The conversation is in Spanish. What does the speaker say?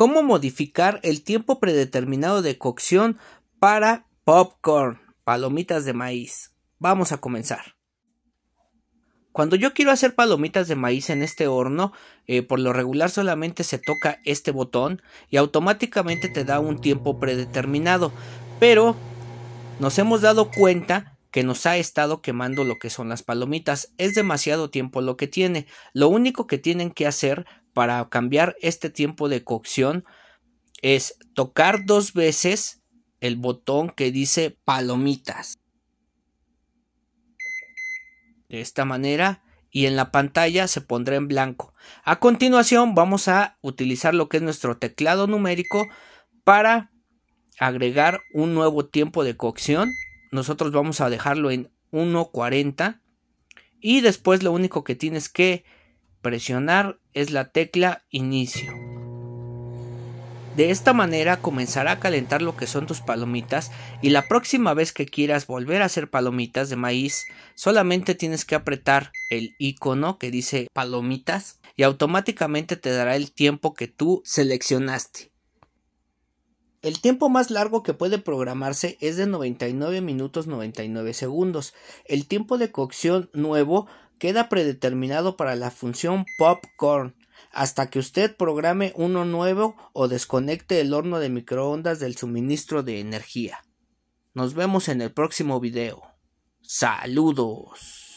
cómo modificar el tiempo predeterminado de cocción para popcorn, palomitas de maíz. Vamos a comenzar. Cuando yo quiero hacer palomitas de maíz en este horno, eh, por lo regular solamente se toca este botón y automáticamente te da un tiempo predeterminado. Pero nos hemos dado cuenta que nos ha estado quemando lo que son las palomitas. Es demasiado tiempo lo que tiene. Lo único que tienen que hacer para cambiar este tiempo de cocción es tocar dos veces el botón que dice palomitas. De esta manera y en la pantalla se pondrá en blanco. A continuación vamos a utilizar lo que es nuestro teclado numérico para agregar un nuevo tiempo de cocción nosotros vamos a dejarlo en 1.40 y después lo único que tienes que presionar es la tecla inicio. De esta manera comenzará a calentar lo que son tus palomitas y la próxima vez que quieras volver a hacer palomitas de maíz solamente tienes que apretar el icono que dice palomitas y automáticamente te dará el tiempo que tú seleccionaste. El tiempo más largo que puede programarse es de 99 minutos 99 segundos. El tiempo de cocción nuevo queda predeterminado para la función popcorn hasta que usted programe uno nuevo o desconecte el horno de microondas del suministro de energía. Nos vemos en el próximo video. Saludos.